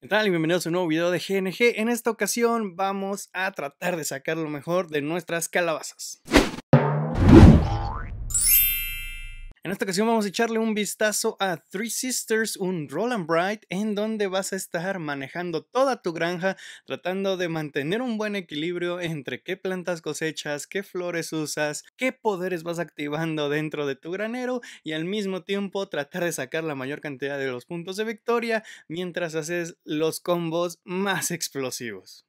y bienvenidos a un nuevo video de GNG. En esta ocasión vamos a tratar de sacar lo mejor de nuestras calabazas. En esta ocasión vamos a echarle un vistazo a Three Sisters, un Roll and Bright, en donde vas a estar manejando toda tu granja, tratando de mantener un buen equilibrio entre qué plantas cosechas, qué flores usas, qué poderes vas activando dentro de tu granero y al mismo tiempo tratar de sacar la mayor cantidad de los puntos de victoria mientras haces los combos más explosivos.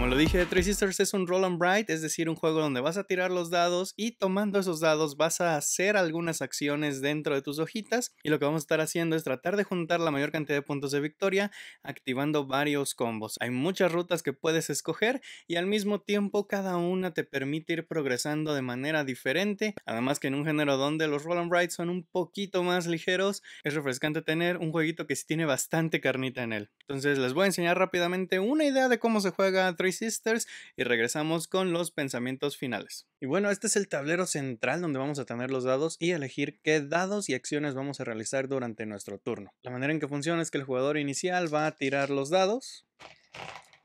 Como lo dije, Three Sisters es un roll and Write, es decir, un juego donde vas a tirar los dados y tomando esos dados vas a hacer algunas acciones dentro de tus hojitas y lo que vamos a estar haciendo es tratar de juntar la mayor cantidad de puntos de victoria activando varios combos. Hay muchas rutas que puedes escoger y al mismo tiempo cada una te permite ir progresando de manera diferente, además que en un género donde los roll and Write son un poquito más ligeros, es refrescante tener un jueguito que sí tiene bastante carnita en él. Entonces les voy a enseñar rápidamente una idea de cómo se juega Three Sisters y regresamos con los pensamientos finales. Y bueno, este es el tablero central donde vamos a tener los dados y elegir qué dados y acciones vamos a realizar durante nuestro turno. La manera en que funciona es que el jugador inicial va a tirar los dados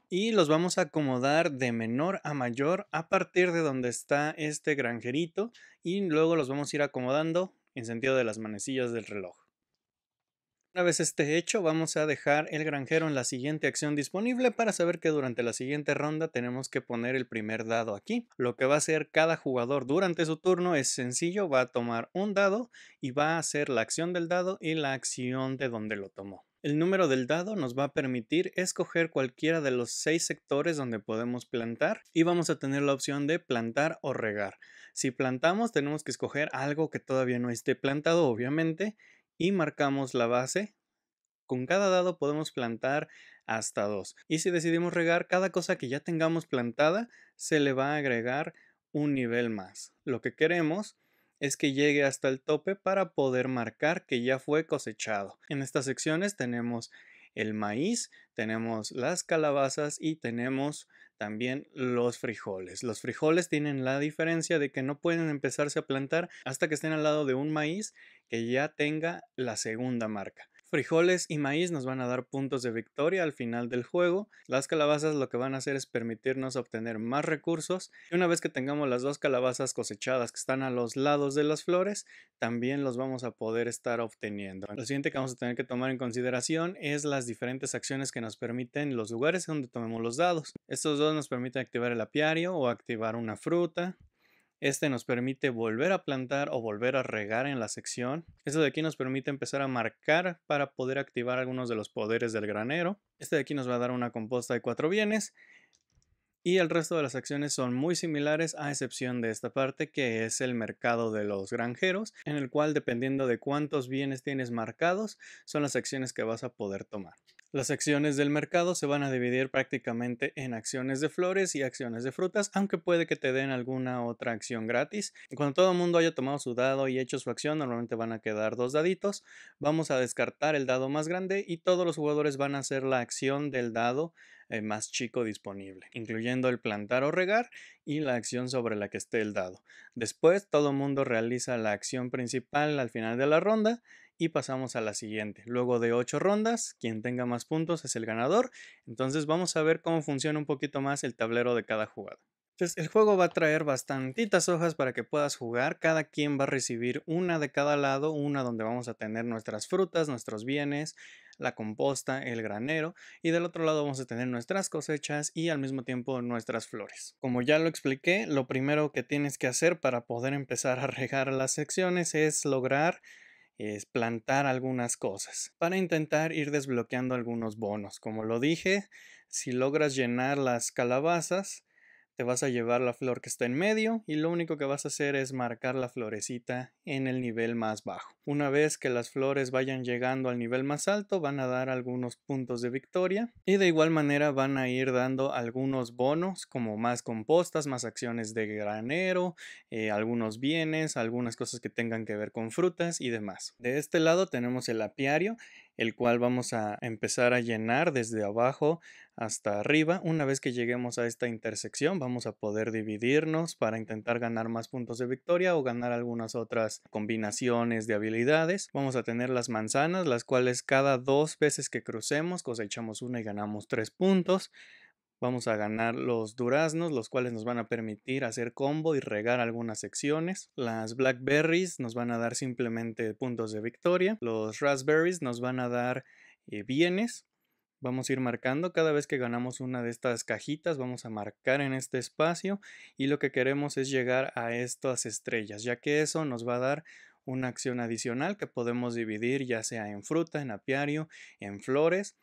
y los vamos a acomodar de menor a mayor a partir de donde está este granjerito y luego los vamos a ir acomodando en sentido de las manecillas del reloj. Una vez este hecho, vamos a dejar el granjero en la siguiente acción disponible para saber que durante la siguiente ronda tenemos que poner el primer dado aquí. Lo que va a hacer cada jugador durante su turno es sencillo, va a tomar un dado y va a hacer la acción del dado y la acción de donde lo tomó. El número del dado nos va a permitir escoger cualquiera de los seis sectores donde podemos plantar y vamos a tener la opción de plantar o regar. Si plantamos tenemos que escoger algo que todavía no esté plantado obviamente y marcamos la base. Con cada dado podemos plantar hasta dos. Y si decidimos regar, cada cosa que ya tengamos plantada se le va a agregar un nivel más. Lo que queremos es que llegue hasta el tope para poder marcar que ya fue cosechado. En estas secciones tenemos el maíz, tenemos las calabazas y tenemos también los frijoles. Los frijoles tienen la diferencia de que no pueden empezarse a plantar hasta que estén al lado de un maíz que ya tenga la segunda marca. Frijoles y maíz nos van a dar puntos de victoria al final del juego. Las calabazas lo que van a hacer es permitirnos obtener más recursos. Y una vez que tengamos las dos calabazas cosechadas que están a los lados de las flores, también los vamos a poder estar obteniendo. Lo siguiente que vamos a tener que tomar en consideración es las diferentes acciones que nos permiten los lugares donde tomemos los dados. Estos dos nos permiten activar el apiario o activar una fruta. Este nos permite volver a plantar o volver a regar en la sección. Este de aquí nos permite empezar a marcar para poder activar algunos de los poderes del granero. Este de aquí nos va a dar una composta de cuatro bienes y el resto de las acciones son muy similares a excepción de esta parte que es el mercado de los granjeros, en el cual dependiendo de cuántos bienes tienes marcados son las acciones que vas a poder tomar. Las acciones del mercado se van a dividir prácticamente en acciones de flores y acciones de frutas, aunque puede que te den alguna otra acción gratis. Cuando todo el mundo haya tomado su dado y hecho su acción, normalmente van a quedar dos daditos. Vamos a descartar el dado más grande y todos los jugadores van a hacer la acción del dado el eh, más chico disponible, incluyendo el plantar o regar y la acción sobre la que esté el dado. Después, todo mundo realiza la acción principal al final de la ronda y pasamos a la siguiente. Luego de ocho rondas, quien tenga más puntos es el ganador. Entonces vamos a ver cómo funciona un poquito más el tablero de cada jugada. Entonces el juego va a traer bastantitas hojas para que puedas jugar, cada quien va a recibir una de cada lado, una donde vamos a tener nuestras frutas, nuestros bienes, la composta, el granero y del otro lado vamos a tener nuestras cosechas y al mismo tiempo nuestras flores. Como ya lo expliqué, lo primero que tienes que hacer para poder empezar a regar las secciones es lograr es plantar algunas cosas para intentar ir desbloqueando algunos bonos. Como lo dije, si logras llenar las calabazas, te vas a llevar la flor que está en medio y lo único que vas a hacer es marcar la florecita en el nivel más bajo. Una vez que las flores vayan llegando al nivel más alto van a dar algunos puntos de victoria y de igual manera van a ir dando algunos bonos como más compostas, más acciones de granero, eh, algunos bienes, algunas cosas que tengan que ver con frutas y demás. De este lado tenemos el apiario el cual vamos a empezar a llenar desde abajo hasta arriba. Una vez que lleguemos a esta intersección vamos a poder dividirnos para intentar ganar más puntos de victoria o ganar algunas otras combinaciones de habilidades. Vamos a tener las manzanas, las cuales cada dos veces que crucemos cosechamos una y ganamos tres puntos. Vamos a ganar los duraznos, los cuales nos van a permitir hacer combo y regar algunas secciones. Las blackberries nos van a dar simplemente puntos de victoria. Los raspberries nos van a dar eh, bienes. Vamos a ir marcando cada vez que ganamos una de estas cajitas, vamos a marcar en este espacio y lo que queremos es llegar a estas estrellas, ya que eso nos va a dar una acción adicional que podemos dividir ya sea en fruta, en apiario, en flores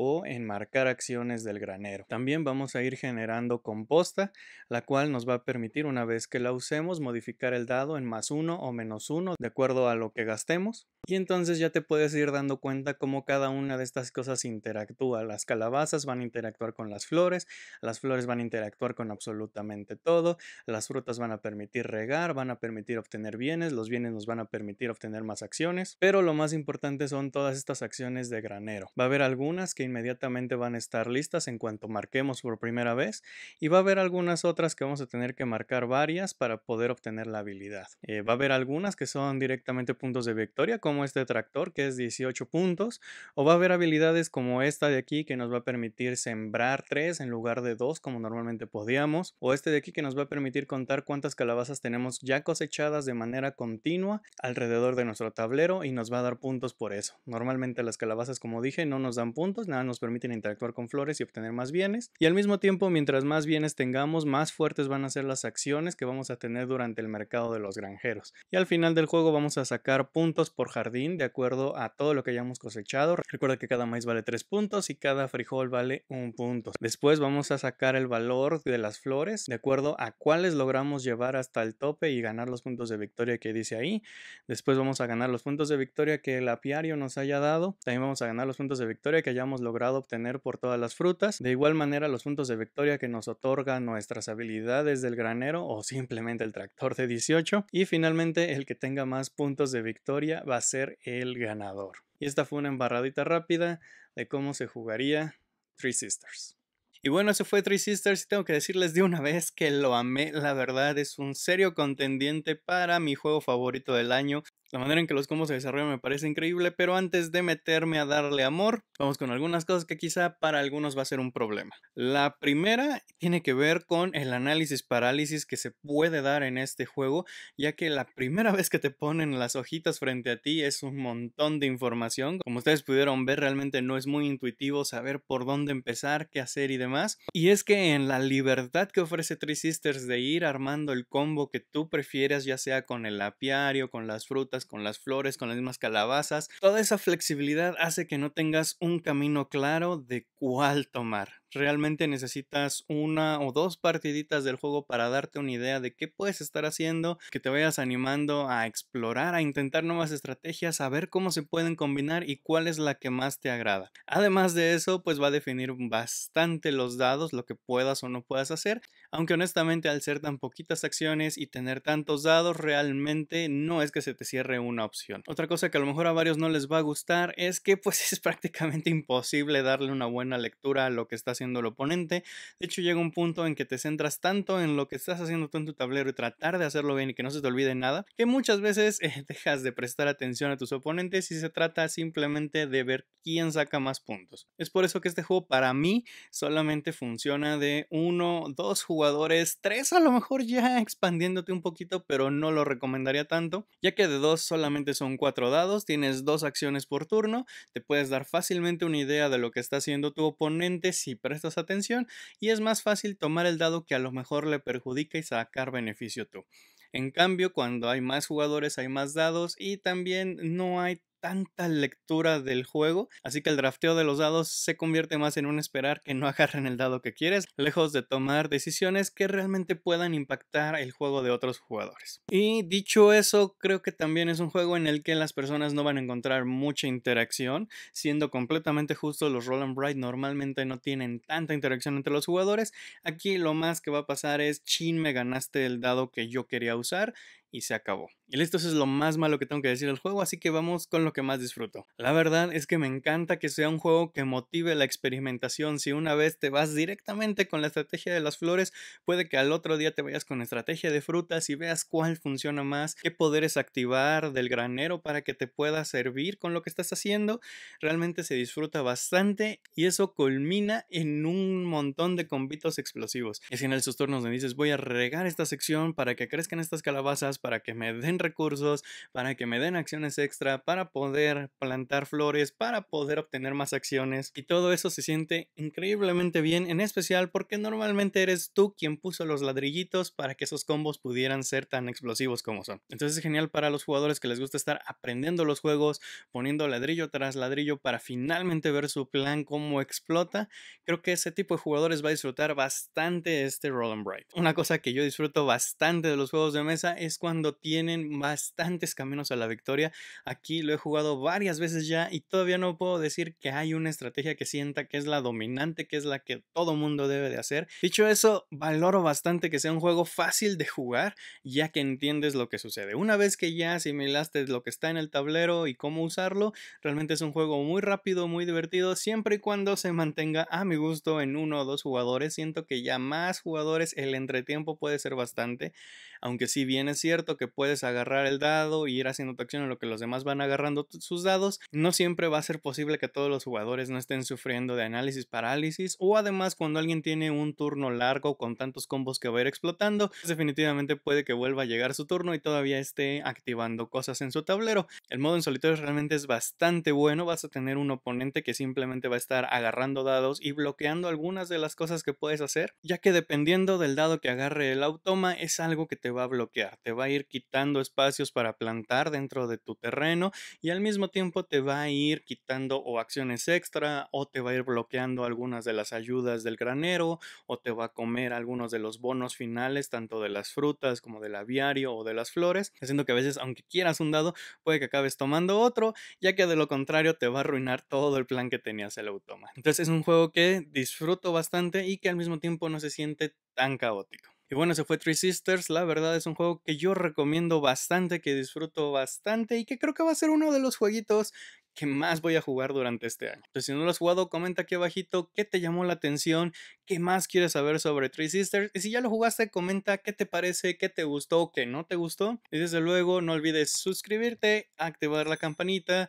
o enmarcar acciones del granero. También vamos a ir generando composta, la cual nos va a permitir una vez que la usemos modificar el dado en más uno o menos uno de acuerdo a lo que gastemos. Y entonces ya te puedes ir dando cuenta cómo cada una de estas cosas interactúa. Las calabazas van a interactuar con las flores, las flores van a interactuar con absolutamente todo, las frutas van a permitir regar, van a permitir obtener bienes, los bienes nos van a permitir obtener más acciones, pero lo más importante son todas estas acciones de granero. Va a haber algunas que inmediatamente van a estar listas en cuanto marquemos por primera vez y va a haber algunas otras que vamos a tener que marcar varias para poder obtener la habilidad. Eh, va a haber algunas que son directamente puntos de victoria como este tractor que es 18 puntos o va a haber habilidades como esta de aquí que nos va a permitir sembrar 3 en lugar de 2 como normalmente podíamos o este de aquí que nos va a permitir contar cuántas calabazas tenemos ya cosechadas de manera continua alrededor de nuestro tablero y nos va a dar puntos por eso. Normalmente las calabazas como dije no nos dan puntos nada nos permiten interactuar con flores y obtener más bienes. Y al mismo tiempo, mientras más bienes tengamos, más fuertes van a ser las acciones que vamos a tener durante el mercado de los granjeros. Y al final del juego vamos a sacar puntos por jardín de acuerdo a todo lo que hayamos cosechado. Recuerda que cada maíz vale 3 puntos y cada frijol vale 1 punto. Después vamos a sacar el valor de las flores de acuerdo a cuáles logramos llevar hasta el tope y ganar los puntos de victoria que dice ahí. Después vamos a ganar los puntos de victoria que el apiario nos haya dado. También vamos a ganar los puntos de victoria que hayamos logrado obtener por todas las frutas. De igual manera, los puntos de victoria que nos otorga nuestras habilidades del granero o simplemente el tractor de 18. Y finalmente, el que tenga más puntos de victoria va a ser el ganador. Y esta fue una embarradita rápida de cómo se jugaría Three Sisters. Y bueno, eso fue Three Sisters y tengo que decirles de una vez que lo amé, la verdad es un serio contendiente para mi juego favorito del año. La manera en que los combos se desarrollan me parece increíble, pero antes de meterme a darle amor, vamos con algunas cosas que quizá para algunos va a ser un problema. La primera tiene que ver con el análisis parálisis que se puede dar en este juego, ya que la primera vez que te ponen las hojitas frente a ti es un montón de información. Como ustedes pudieron ver, realmente no es muy intuitivo saber por dónde empezar, qué hacer y demás. Y es que en la libertad que ofrece Three Sisters de ir armando el combo que tú prefieras, ya sea con el apiario, con las frutas, con las flores, con las mismas calabazas. Toda esa flexibilidad hace que no tengas un camino claro de cuál tomar realmente necesitas una o dos partiditas del juego para darte una idea de qué puedes estar haciendo, que te vayas animando a explorar, a intentar nuevas estrategias, a ver cómo se pueden combinar y cuál es la que más te agrada. Además de eso, pues va a definir bastante los dados, lo que puedas o no puedas hacer, aunque honestamente al ser tan poquitas acciones y tener tantos dados, realmente no es que se te cierre una opción. Otra cosa que a lo mejor a varios no les va a gustar es que pues es prácticamente imposible darle una buena lectura a lo que estás haciendo el oponente. De hecho, llega un punto en que te centras tanto en lo que estás haciendo tú en tu tablero y tratar de hacerlo bien y que no se te olvide nada, que muchas veces eh, dejas de prestar atención a tus oponentes y se trata simplemente de ver quién saca más puntos. Es por eso que este juego para mí solamente funciona de uno, dos jugadores, tres a lo mejor ya expandiéndote un poquito, pero no lo recomendaría tanto, ya que de dos solamente son cuatro dados, tienes dos acciones por turno, te puedes dar fácilmente una idea de lo que está haciendo tu oponente si prestas atención y es más fácil tomar el dado que a lo mejor le perjudica y sacar beneficio tú. En cambio, cuando hay más jugadores hay más dados y también no hay tanta lectura del juego, así que el drafteo de los dados se convierte más en un esperar que no agarren el dado que quieres, lejos de tomar decisiones que realmente puedan impactar el juego de otros jugadores. Y dicho eso, creo que también es un juego en el que las personas no van a encontrar mucha interacción, siendo completamente justo, los Roll and Bright normalmente no tienen tanta interacción entre los jugadores, aquí lo más que va a pasar es, chin, me ganaste el dado que yo quería usar y se acabó. Y esto es lo más malo que tengo que decir del juego, así que vamos con lo que más disfruto. La verdad es que me encanta que sea un juego que motive la experimentación. Si una vez te vas directamente con la estrategia de las flores, puede que al otro día te vayas con estrategia de frutas y veas cuál funciona más, qué poderes activar del granero para que te pueda servir con lo que estás haciendo. Realmente se disfruta bastante y eso culmina en un montón de combitos explosivos. Es en el turnos me dices, voy a regar esta sección para que crezcan estas calabazas, para que me den recursos, para que me den acciones extra, para poder plantar flores, para poder obtener más acciones. Y todo eso se siente increíblemente bien, en especial porque normalmente eres tú quien puso los ladrillitos para que esos combos pudieran ser tan explosivos como son. Entonces es genial para los jugadores que les gusta estar aprendiendo los juegos, poniendo ladrillo tras ladrillo para finalmente ver su plan cómo explota. Creo que ese tipo de jugadores va a disfrutar bastante este Roll Bright. Una cosa que yo disfruto bastante de los juegos de mesa es cuando tienen bastantes caminos a la victoria. Aquí lo he jugado varias veces ya y todavía no puedo decir que hay una estrategia que sienta que es la dominante, que es la que todo mundo debe de hacer. Dicho eso, valoro bastante que sea un juego fácil de jugar, ya que entiendes lo que sucede. Una vez que ya asimilaste lo que está en el tablero y cómo usarlo, realmente es un juego muy rápido, muy divertido, siempre y cuando se mantenga a mi gusto en uno o dos jugadores. Siento que ya más jugadores el entretiempo puede ser bastante aunque si bien es cierto que puedes agarrar el dado y ir haciendo tu acción en lo que los demás van agarrando sus dados, no siempre va a ser posible que todos los jugadores no estén sufriendo de análisis parálisis o además cuando alguien tiene un turno largo con tantos combos que va a ir explotando, pues definitivamente puede que vuelva a llegar su turno y todavía esté activando cosas en su tablero. El modo en solitario realmente es bastante bueno, vas a tener un oponente que simplemente va a estar agarrando dados y bloqueando algunas de las cosas que puedes hacer, ya que dependiendo del dado que agarre el automa es algo que te te va a bloquear, te va a ir quitando espacios para plantar dentro de tu terreno y al mismo tiempo te va a ir quitando o acciones extra o te va a ir bloqueando algunas de las ayudas del granero o te va a comer algunos de los bonos finales tanto de las frutas como del aviario o de las flores, haciendo que a veces aunque quieras un dado puede que acabes tomando otro, ya que de lo contrario te va a arruinar todo el plan que tenías el automa. Entonces es un juego que disfruto bastante y que al mismo tiempo no se siente tan caótico. Y bueno, se fue Three Sisters. La verdad es un juego que yo recomiendo bastante, que disfruto bastante y que creo que va a ser uno de los jueguitos que más voy a jugar durante este año. Entonces, si no lo has jugado, comenta aquí abajito qué te llamó la atención, qué más quieres saber sobre Three Sisters. Y si ya lo jugaste, comenta qué te parece, qué te gustó, qué no te gustó. Y desde luego, no olvides suscribirte, activar la campanita